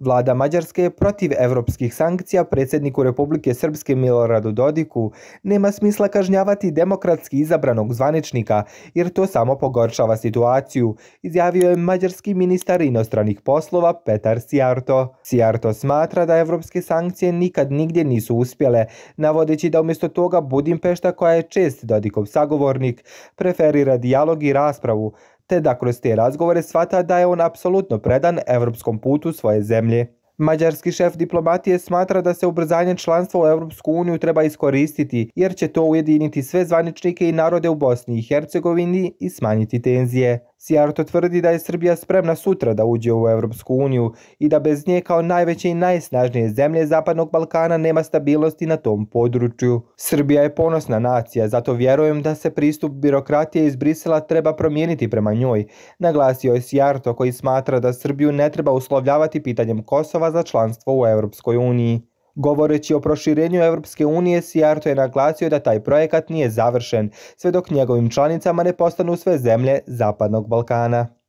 Vlada Mađarske protiv evropskih sankcija predsjedniku Republike Srpske Miloradu Dodiku. Nema smisla kažnjavati demokratski izabranog zvaničnika, jer to samo pogoršava situaciju, izjavio je mađarski ministar inostranih poslova Petar Sijarto. Sijarto smatra da evropske sankcije nikad nigdje nisu uspjele, navodeći da umjesto toga Budimpešta, koja je čest Dodikov sagovornik, preferira dijalog i raspravu, te da kroz te razgovore svata da je on apsolutno predan evropskom putu svoje zemlje. Mađarski šef diplomatije smatra da se ubrzanje članstva u Evropsku uniju treba iskoristiti jer će to ujediniti sve zvaničnike i narode u Bosni i Hercegovini i smanjiti tenzije. Sijarto tvrdi da je Srbija spremna sutra da uđe u Evropsku uniju i da bez nje kao najveće i najsnažnije zemlje Zapadnog Balkana nema stabilnosti na tom području. Srbija je ponosna nacija, zato vjerujem da se pristup birokratije iz Brisela treba promijeniti prema njoj, naglasio je Sijarto koji smatra da Srbiju ne treba uslovljavati pitanjem Kosova za članstvo u Evropskoj uniji. Govoreći o proširenju Evropske unije, Sijarto je naglasio da taj projekat nije završen, sve dok njegovim članicama ne postanu sve zemlje Zapadnog Balkana.